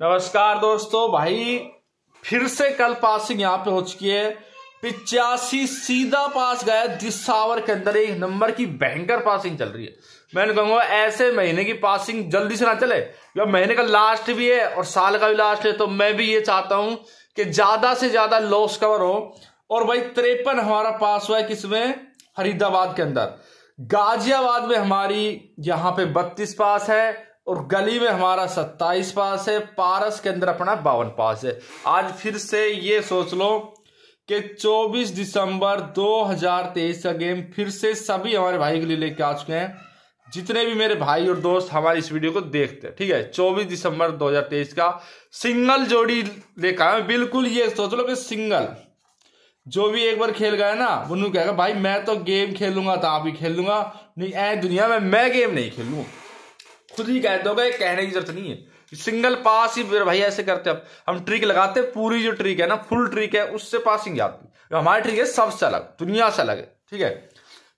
नमस्कार दोस्तों भाई फिर से कल पासिंग यहां पे हो चुकी है पिचासी सीधा पास गया जिस के अंदर एक नंबर की भयंकर पासिंग चल रही है मैंने तो कहूंगा ऐसे महीने की पासिंग जल्दी से ना चले जब महीने का लास्ट भी है और साल का भी लास्ट है तो मैं भी ये चाहता हूं कि ज्यादा से ज्यादा लॉस कवर हो और भाई तिरपन हमारा पास हुआ है किसमें फरीदाबाद के अंदर गाजियाबाद में हमारी यहां पे बत्तीस पास है और गली में हमारा सत्ताईस पास है पारस के अंदर अपना बावन पास है आज फिर से ये सोच लो कि 24 दिसंबर 2023 का गेम फिर से सभी हमारे भाई के लिए लेके आ चुके हैं जितने भी मेरे भाई और दोस्त हमारी इस वीडियो को देखते हैं ठीक है 24 दिसंबर 2023 का सिंगल जोड़ी लेकर आए बिल्कुल ये सोच लो कि सिंगल जो भी एक बार खेल गया ना वो कहेगा भाई मैं तो गेम खेलूंगा तो आप ही खेल लूंगा नहीं ऐ दुनिया में मैं गेम नहीं खेलूंगा खुद ही कह दोगे कहने की जरूरत नहीं है सिंगल पास ही भाई ऐसे करते हम हम ट्रिक लगाते पूरी जो ट्रिक है ना फुल ट्रिक है उससे पासिंग जाती है हमारी ट्रिक है सबसे अलग दुनिया से अलग है ठीक है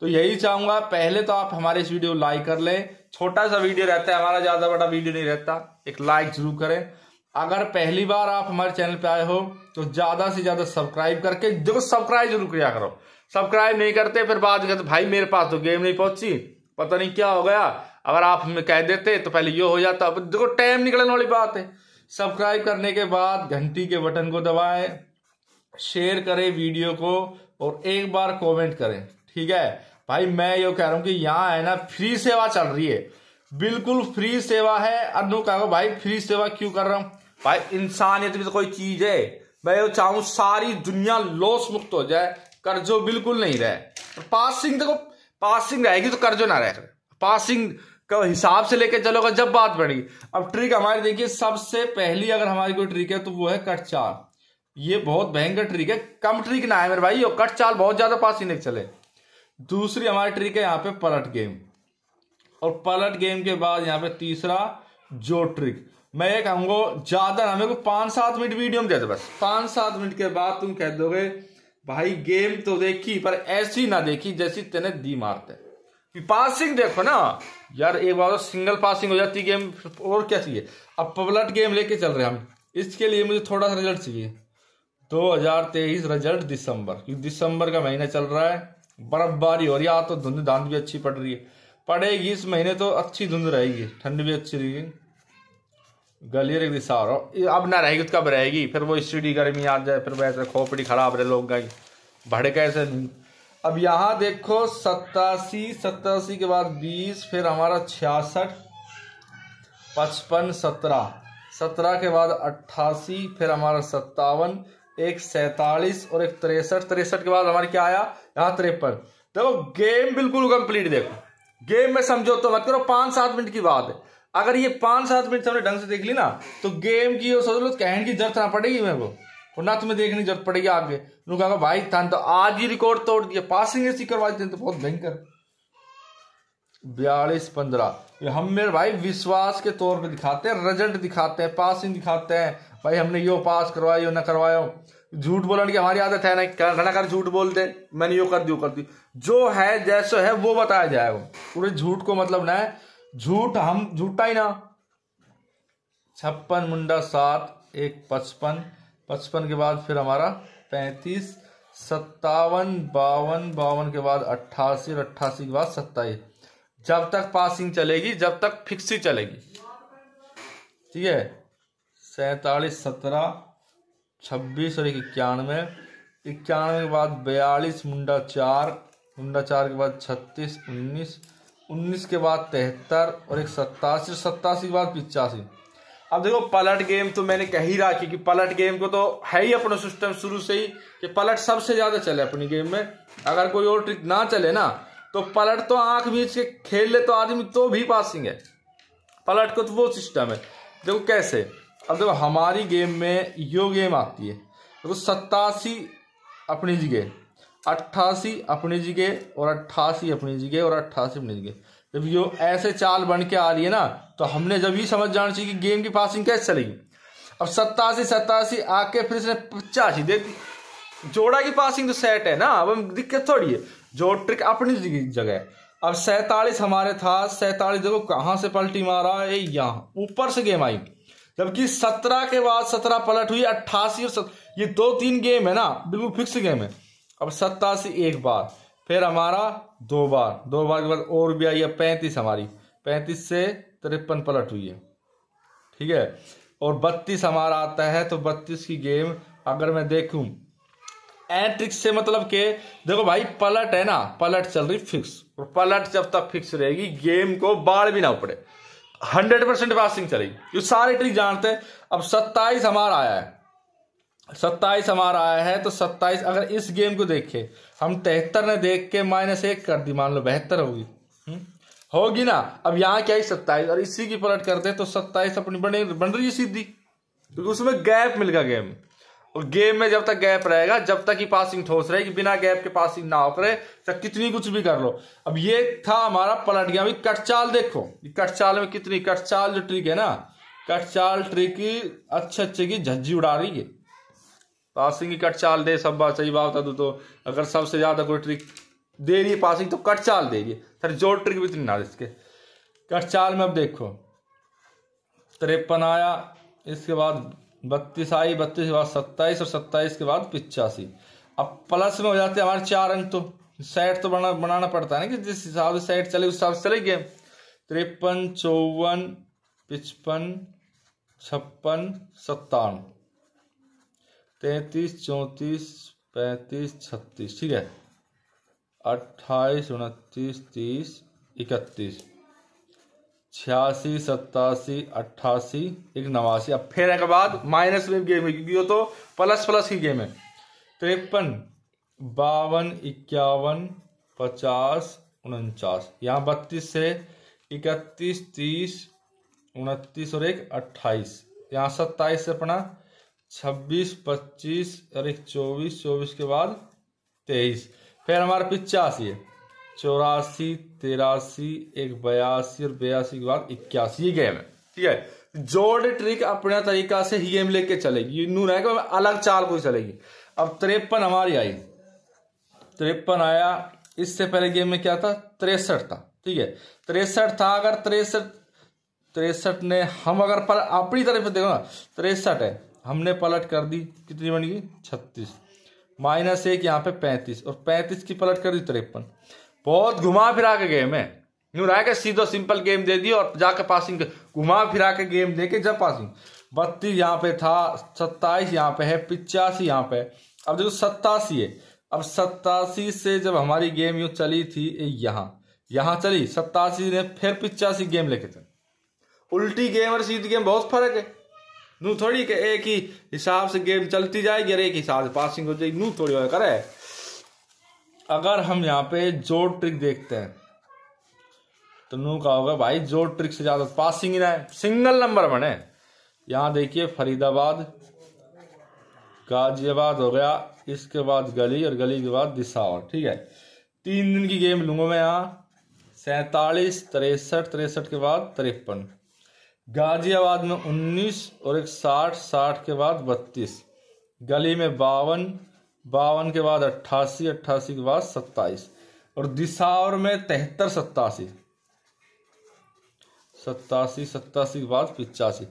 तो यही चाहूंगा पहले तो आप हमारे इस वीडियो लाइक कर लें छोटा सा वीडियो रहता है हमारा ज्यादा बड़ा वीडियो नहीं रहता एक लाइक जरूर करें अगर पहली बार आप हमारे चैनल पे आए हो तो ज्यादा से ज्यादा सब्सक्राइब करके देखो सब्सक्राइब जरूर किया करो सब्सक्राइब नहीं करते फिर बात करते भाई मेरे पास तो गेम नहीं पहुंची पता नहीं क्या हो गया अगर आप हमें कह देते तो पहले ये हो जाता देखो टाइम निकलने वाली बात है सब्सक्राइब करने के बाद घंटी के बटन को दबाएं शेयर करें वीडियो को और एक बार कमेंट करें ठीक है भाई मैं ये कह रहा हूं कि यहाँ है ना फ्री सेवा चल रही है बिल्कुल फ्री सेवा है अनु कह भाई फ्री सेवा क्यों कर रहा हूं भाई इंसानियत भी तो कोई चीज है मैं ये चाहूँ सारी दुनिया लोस मुक्त हो जाए कर्जो बिल्कुल नहीं रहे पास सिंह देखो पासिंग रहेगी तो कर्जो ना रहेगा पासिंग का हिसाब से लेकर चलोगे जब बात बढ़ेगी अब ट्रिक हमारी देखिए सबसे पहली अगर हमारी कोई ट्रिक है तो वो है कट चाल ये बहुत भयंकर ट्रिक है कम ट्रिक ना है मेरे भाई और कट चाल बहुत ज्यादा पास ही नहीं चले दूसरी हमारी ट्रिक है यहाँ पे पलट गेम और पलट गेम के बाद यहाँ पे तीसरा जो ट्रिक मैं ये कहूंगा ज्यादा ना मेरे को पांच सात मिनट वीडियो में दे दो बस पांच सात मिनट के बाद तुम कह दोगे भाई गेम तो देखी पर ऐसी ना देखी जैसी तेने दी मारते पासिंग देखो ना यार एक बार सिंगल तो पासिंग हो जाती गेम और क्या चाहिए अब पबलट गेम लेके चल रहे हम इसके लिए मुझे थोड़ा सा रिजल्ट चाहिए 2023 रिजल्ट दिसंबर क्योंकि दिसंबर का महीना चल रहा है बर्फबारी हो रही है तो धुंध धांध भी अच्छी पड़ रही है पड़ेगी इस महीने तो अच्छी धुंध रहेगी ठंड भी अच्छी रहेगी गलियर एक दिशा और अब ना रहेगी तो कब रहेगी फिर वो स्टीडी गर्मी आ जाए फिर वैसे खोपड़ी खराब रहे लोग गई भड़के कैसे नहीं अब यहाँ देखो सत्तासी सत्तासी के बाद बीस फिर हमारा छियासठ पचपन सत्रह सत्रह के बाद अट्ठासी फिर हमारा सत्तावन एक सैतालीस और एक तिरसठ तिरसठ के बाद हमारा क्या आया यहाँ तिरपन देखो गेम बिल्कुल कंप्लीट देखो गेम में समझो तो मत करो पाँच सात मिनट की बात है अगर ये पाँच सात मिनट हमने ढंग से देख ली ना तो गेम की और सोच लो कहने की जरूरत ना पड़ेगी मेरे को और ना तुम्हें देखने की जरूरत पड़ेगी आगे कहा भाई था तो आज ही रिकॉर्ड तोड़ दिया पासिंग ऐसी करवा देते तो बहुत भयंकर बयालीस पंद्रह हम मेरे भाई विश्वास के तौर पे दिखाते हैं रिजल्ट दिखाते हैं पासिंग दिखाते हैं भाई हमने यो पास करवाया यो ना करवाया झूठ बोलने की हमारी आदत है ना घना कर झूठ बोलते मैंने यो कर वो कर दी जो है जैसो है वो बताया जाएगा पूरे झूठ को मतलब ना है झूठ हम झूठा ही ना छप्पन मुंडा सात एक पचपन पचपन के बाद फिर हमारा पैंतीस सत्तावन बावन बावन के बाद अट्ठासी और अट्ठासी के बाद सत्ताईस जब तक पासिंग चलेगी जब तक फिक्सी चलेगी ठीक है सैतालीस सत्रह छब्बीस और एक इक्यानवे इक्यानवे के बाद बयालीस मुंडा चार मुंडा चार के बाद छत्तीस उन्नीस उन्नीस के बाद तिहत्तर और एक सत्तासी सत्तासी के बाद पिचासी अब देखो पलट गेम तो मैंने कह ही रहा कि पलट गेम को तो है ही अपना सिस्टम शुरू से ही कि पलट सबसे ज़्यादा चले अपनी गेम में अगर कोई और ट्रिक ना चले ना तो पलट तो आंख बीच के खेल ले तो आदमी तो भी पासिंग है पलट को तो वो सिस्टम है देखो कैसे अब देखो हमारी गेम में यो गेम आती है देखो सत्तासी अपनी जगह अट्ठासी अपनी जगह और अट्ठासी अपनी जगह और अट्ठासी अपनी जगह जब यो ऐसे चाल बन के आ रही है ना तो हमने जब ही समझ जाना चाहिए कि गेम की पासिंग कैसे चलेगी अब सत्तासी सत्तासी आके फिर इसने पचासी दे दी जोड़ा की पासिंग तो सेट है ना अब दिक्कत थोड़ी है जो ट्रिक अपनी जगह है अब सैतालीस हमारे था सैतालीस देखो कहाँ से पलटी मारा है यहाँ ऊपर से गेम आई जबकि सत्रह के बाद सत्रह पलट हुई अट्ठासी और सत... ये दो तीन गेम है ना बिल्कुल फिक्स गेम है अब सत्तासी एक बार फिर हमारा दो बार दो बार के बाद और भी आई है पैंतीस हमारी पैंतीस से तिरपन पलट हुई है ठीक है और बत्तीस हमारा आता है तो बत्तीस की गेम अगर मैं देखूं एंट्रिक से मतलब के देखो भाई पलट है ना पलट चल रही फिक्स और पलट जब तक फिक्स रहेगी गेम को बाढ़ भी ना पड़े हंड्रेड परसेंट पासिंग चलेगी ये सारे ट्रिक जानते हैं अब सत्ताईस हमारा आया है सत्ताईस हमारा आया है तो सत्ताईस अगर इस गेम को देखे हम तिहत्तर ने देख के माइनस एक कर दी मान लो बेहतर होगी हम्म? होगी ना अब यहाँ क्या है सत्ताईस और इसी की पलट करते तो सत्ताईस अपनी बने बन रही है सीधी क्योंकि उसमें गैप मिल गया गेम और गेम में जब तक गैप रहेगा जब तक ही पासिंग ठोस रहेगी बिना गैप के पासिंग ना हो करे कितनी कुछ भी कर लो अब ये था हमारा पलट गया अभी कटचाल देखो कटचाल में कितनी कटचाल जो ट्रिक है ना कटचाल ट्रिक अच्छे अच्छे की झज्जी उड़ा रही है पासिंग ही कट चाल दे सब बात सही बात तो अगर सबसे ज़्यादा कोई ट्रिक दे रही है पासिंग तो कट चाल देगी सर जो ट्रिक भी इतनी तो ना इसके कट चाल में अब देखो तिरपन आया इसके बाद बत्तीस आई बत्तीस के बाद सत्ताईस और सत्ताईस के बाद पिचासी अब प्लस में हो जाते हमारे चार अंक तो सेट तो बना बनाना पड़ता है ना कि जिस हिसाब से सेट चले उस हिसाब से चले गए तिरपन चौवन पचपन छप्पन सत्तावन तैतीस चौंतीस पैंतीस छत्तीस ठीक है अट्ठाईस उनतीस तीस इकतीस छियासी सत्तासी अट्ठासी एक नवासी अब फिर एक बाद माइनस में गेम है क्योंकि वो तो प्लस प्लस की गेम है तिरपन बावन इक्यावन पचास उनचास यहाँ बत्तीस से इकतीस तीस उनतीस और एक अट्ठाईस यहाँ सत्ताईस से अपना छब्बीस पच्चीस अरे चौबीस चौबीस के बाद तेईस फिर हमारे पिचासी है चौरासी तिरासी एक बयासी और बयासी के बाद इक्यासी ये गेम है ठीक है जोड़ ट्रिक अपने तरीका से ही गेम लेके चलेगी नू है कि अलग चाल को चलेगी अब तिरपन हमारी आई तिरपन आया इससे पहले गेम में क्या था तिरसठ था ठीक है तिरसठ था अगर तिरसठ तिरसठ ने हम अगर पर अपनी तरफ देखो ना तिरसठ है हमने पलट कर दी कितनी बन गई छत्तीस माइनस एक यहाँ पे पैंतीस और पैंतीस की पलट कर दी तिरपन बहुत घुमा फिरा के गेम है यूँ रहा सीधो सिंपल गेम दे दी और जाके पासिंग घुमा फिरा के गेम दे के जब पासिंग बत्तीस यहाँ पे था सत्ताईस यहाँ पे है पिचासी यहाँ पे अब देखो सत्तासी है अब सत्तासी से जब हमारी गेम यूँ चली थी यहाँ यहाँ चली सत्तासी ने फिर पिचासी गेम लेके चली उल्टी गेम और सीधी गेम बहुत फर्क है नू थोड़ी के एक ही हिसाब से गेम चलती जाएगी और एक हिसाब से पासिंग हो जाएगी नू थोड़ी और करे अगर हम यहाँ पे जोर ट्रिक देखते हैं तो नू का होगा भाई जोर ट्रिक से ज़्यादा पासिंग ही ना है सिंगल नंबर बने यहाँ देखिए फरीदाबाद गाजियाबाद हो गया इसके बाद गली और गली के बाद दिसावर ठीक है तीन दिन की गेम लूंगा मैं यहाँ सैतालीस तिरसठ तिरसठ के बाद तिरपन गाजियाबाद में 19 और एक 60 60 के बाद 32 गली में बावन बावन के बाद 88 88 के बाद 27 और दिसावर में तिहत्तर सत्तासी सत्तासी सत्तासी के बाद पिचासी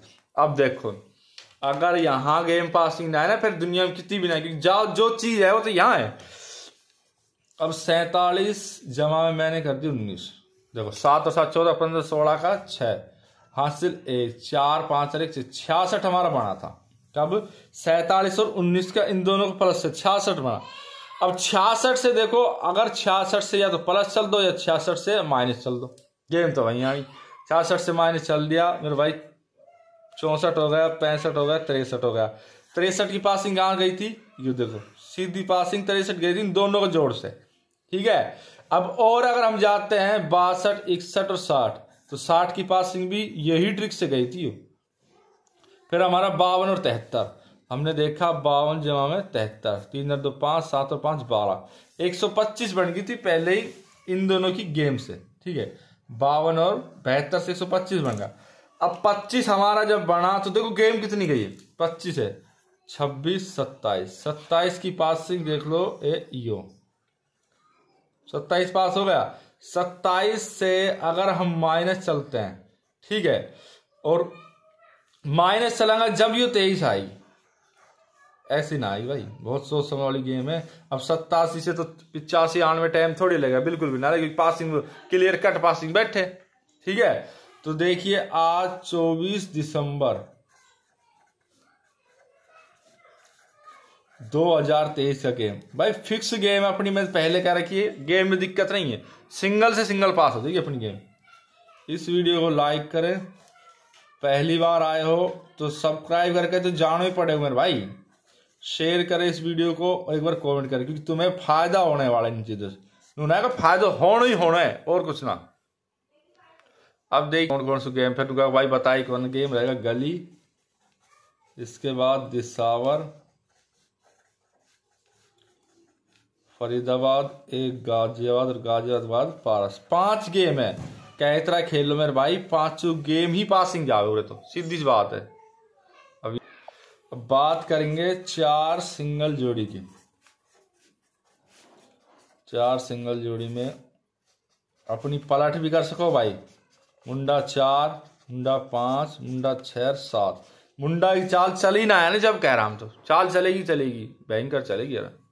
अब देखो अगर यहाँ गेम पासिंग ना है ना फिर दुनिया में कितनी भी ना क्योंकि जाओ जो चीज है वो तो यहाँ है अब सैतालीस जमा में मैंने कर दी उन्नीस देखो सात और सात चौदह पंद्रह सोलह का छह हासिल एक चार पांच और एक छियासठ हमारा बना था कब सैतालीस और उन्नीस का इन दोनों का प्लस छियासठ बना अब छियासठ से देखो अगर छियासठ से या तो प्लस चल दो या छियासठ से माइनस चल दो गेम तो वहीं आई छियासठ से माइनस चल दिया मेरे भाई चौंसठ हो गया पैंसठ हो गया तिरसठ हो गया तिरसठ की पासिंग कहाँ गई थी ये देखो सीधी पासिंग तिरसठ गई थी इन दोनों को जोड़ से ठीक है अब और अगर हम जाते हैं बासठ इकसठ और साठ तो साठ की पासिंग भी यही ट्रिक से गई थी फिर हमारा बावन और तिहत्तर हमने देखा बावन जमा में तिहत्तर तीन दो पाँच सात और पाँच बारह एक सौ पच्चीस बन गई थी पहले ही इन दोनों की गेम से ठीक है बावन और बहत्तर से एक सौ पच्चीस बन गया अब पच्चीस हमारा जब बना तो देखो गेम कितनी गई है पच्चीस है छब्बीस सत्ताईस सत्ताईस की पासिंग देख लो ए यो सत्ताईस पास हो गया सत्ताईस से अगर हम माइनस चलते हैं ठीक है और माइनस चलेंगे जब यू तेईस आई ऐसी ना आई भाई बहुत सोच समझ वाली गेम है अब सत्तासी से तो पिचासी आठ में टाइम थोड़ी लगेगा बिल्कुल भी ना लगे पासिंग क्लियर कट पासिंग बैठे ठीक है तो देखिए आज चौबीस दिसंबर 2023 का गेम भाई फिक्स गेम है अपनी मैं पहले कह रखी है गेम में दिक्कत नहीं है सिंगल से सिंगल पास हो जाएगी अपनी गेम इस वीडियो को लाइक करें पहली बार आए हो तो सब्सक्राइब करके तो जानो ही पड़ेगा मेरे भाई शेयर करें इस वीडियो को और एक बार कमेंट करें क्योंकि तुम्हें फायदा होने वाला इन चीज़ों से उन्हें का फायदा होना ही होना है और कुछ ना अब देख कौन कौन सा गेम फिर भाई बताए कौन गेम रहेगा गली इसके बाद दिसावर फरीदाबाद एक गाजियाबाद और गाजियाबाद पारस पांच गेम है कह इतना खेल लो मेरे भाई पांचों गेम ही पासिंग जाओगे तो सीधी बात है अभी अब बात करेंगे चार सिंगल जोड़ी की चार सिंगल जोड़ी में अपनी पलट भी कर सको भाई मुंडा चार मुंडा पांच मुंडा छह सात मुंडा की चाल चली ना है ना जब कह रहा हम तो चाल चलेगी चलेगी भयंकर चलेगी यार